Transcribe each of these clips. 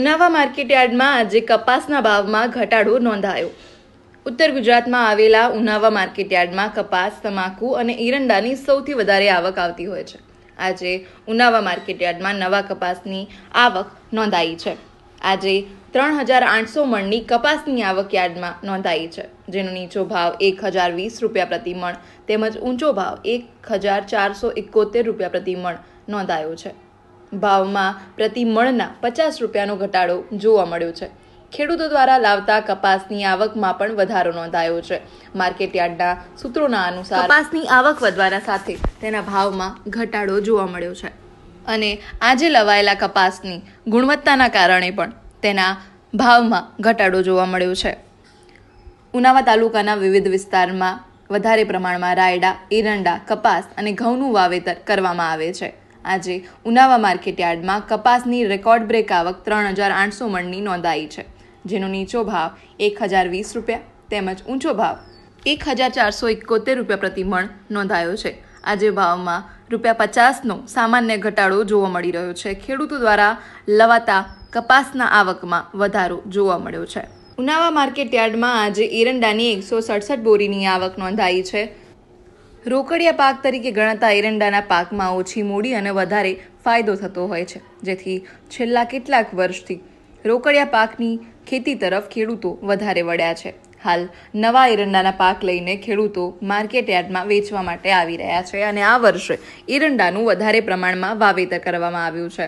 ઉનાવા માર્કેટયાર્ડમાં આજે કપાસના ભાવમાં ઘટાડો નોંધાયો ઉત્તર ગુજરાતમાં આવેલા ઉનાવા માર્કેટયાર્ડમાં કપાસ તમાકુ અને એરંડાની સૌથી વધારે આવક આવતી હોય છે આજે ઉનાવા માર્કેટયાર્ડમાં નવા કપાસની આવક નોંધાઈ છે આજે ત્રણ હજાર આઠસો મણની કપાસની આવક યાર્ડમાં નોંધાઈ છે જેનો નીચો ભાવ એક હજાર વીસ રૂપિયા પ્રતિ મણ તેમજ ઊંચો ભાવ એક હજાર ચારસો એકોતેર રૂપિયા પ્રતિ મણ નોંધાયો છે ભાવમાં પ્રતિ મણના પચાસ રૂપિયાનો ઘટાડો જોવા મળ્યો છે ખેડૂતો દ્વારા લાવતા કપાસની આવકમાં પણ વધારો નોંધાયો છે માર્કેટયાર્ડના સૂત્રોના અનુસાર કપાસની આવક વધવાના સાથે તેના ભાવમાં ઘટાડો જોવા મળ્યો છે અને આજે લવાયેલા કપાસની ગુણવત્તાના કારણે પણ તેના ભાવમાં ઘટાડો જોવા મળ્યો છે ઉનાવા તાલુકાના વિવિધ વિસ્તારમાં વધારે પ્રમાણમાં રાયડા એરંડા કપાસ અને ઘઉંનું વાવેતર કરવામાં આવે છે આજે ઉનાવા માર્કેટ યાર્ડમાં કપાસની રેકોર્ડ બ્રેક આવક ત્રણ હજાર આઠસો મણની નોંધાઈ છે જેનો નીચો ભાવ એક હજાર વીસ રૂપિયા તેમજ ઊંચો ભાવ એક હજાર ચારસો એકોતેર રૂપિયા પ્રતિ મણ નોંધાયો છે આજે ભાવમાં રૂપિયા પચાસનો સામાન્ય ઘટાડો જોવા મળી રહ્યો છે ખેડૂતો દ્વારા લવાતા કપાસના આવકમાં વધારો જોવા મળ્યો છે ઉનાવા માર્કેટ યાર્ડમાં આજે એરંડાની એકસો સડસઠ બોરીની આવક નોંધાઈ છે રોકડિયા પાક તરીકે ગણાતા એરંડાના પાકમાં ઓછી મૂડી અને વધારે ફાયદો થતો હોય છે જેથી છેલ્લા કેટલાક વર્ષથી રોકડિયા પાકની ખેતી તરફ ખેડૂતો વધારે વળ્યા છે હાલ નવા એરંડાના પાક લઈને ખેડૂતો માર્કેટ યાર્ડમાં વેચવા માટે આવી રહ્યા છે અને આ વર્ષે એરંડાનું વધારે પ્રમાણમાં વાવેતર કરવામાં આવ્યું છે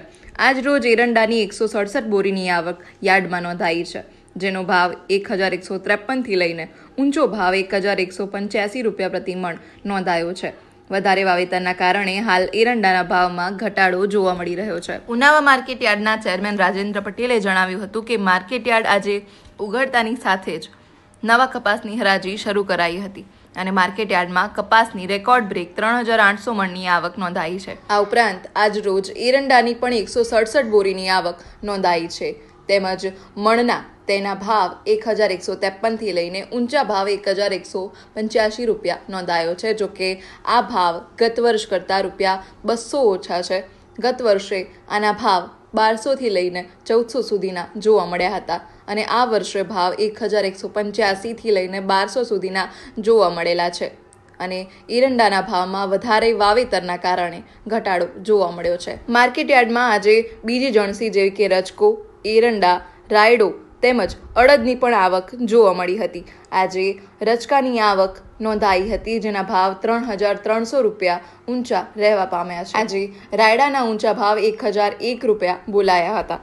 આજ રોજ એરંડાની એકસો સડસઠ બોરીની આવક યાર્ડમાં નોંધાઈ છે જેનો ભાવ એક હજાર એકસો ત્રેપનથી લઈને ઊંચો ભાવ એક હજાર એકસો પંચ્યાસી રૂપિયા પ્રતિ મણ નોંધાયો છે વધારે વાવેતરના કારણે હાલ એરંડાના ભાવમાં ઘટાડો જોવા મળી રહ્યો છે ઉનાવા માર્કેટયાર્ડના ચેરમેન રાજેન્દ્ર પટેલે જણાવ્યું હતું કે માર્કેટયાર્ડ આજે ઉઘડતાની સાથે જ નવા કપાસની હરાજી શરૂ કરાઈ હતી અને માર્કેટયાર્ડમાં કપાસની રેકોર્ડ બ્રેક ત્રણ હજાર આઠસો મણની આવક નોંધાઈ છે આ ઉપરાંત આજ રોજ એરંડાની પણ એકસો સડસઠ બોરીની આવક નોંધાઈ છે તેમજ મણના તેના ભાવ એક હજાર એકસો ત્રેપનથી લઈને ઊંચા ભાવ એક હજાર એકસો પંચ્યાસી રૂપિયા નોંધાયો છે જોકે આ ભાવ ગત વર્ષ કરતાં રૂપિયા બસો ઓછા છે ગત વર્ષે આના ભાવ બારસોથી લઈને ચૌદસો સુધીના જોવા મળ્યા હતા અને આ વર્ષે ભાવ એક હજાર એકસો પંચ્યાસીથી લઈને બારસો સુધીના જોવા મળેલા છે અને એરંડાના ભાવમાં વધારે વાવેતરના કારણે ઘટાડો જોવા મળ્યો છે માર્કેટયાર્ડમાં આજે બીજી જણસી જેવી કે રજકો એરંડા રાયડો તેમજ અડદની પણ આવક જોવા મળી હતી આજે રચકાની આવક નોંધાઈ હતી જેના ભાવ ત્રણ હજાર ત્રણસો રૂપિયા ઊંચા રહેવા પામ્યા છે આજે રાયડાના ઊંચા ભાવ એક હજાર એક રૂપિયા બોલાયા હતા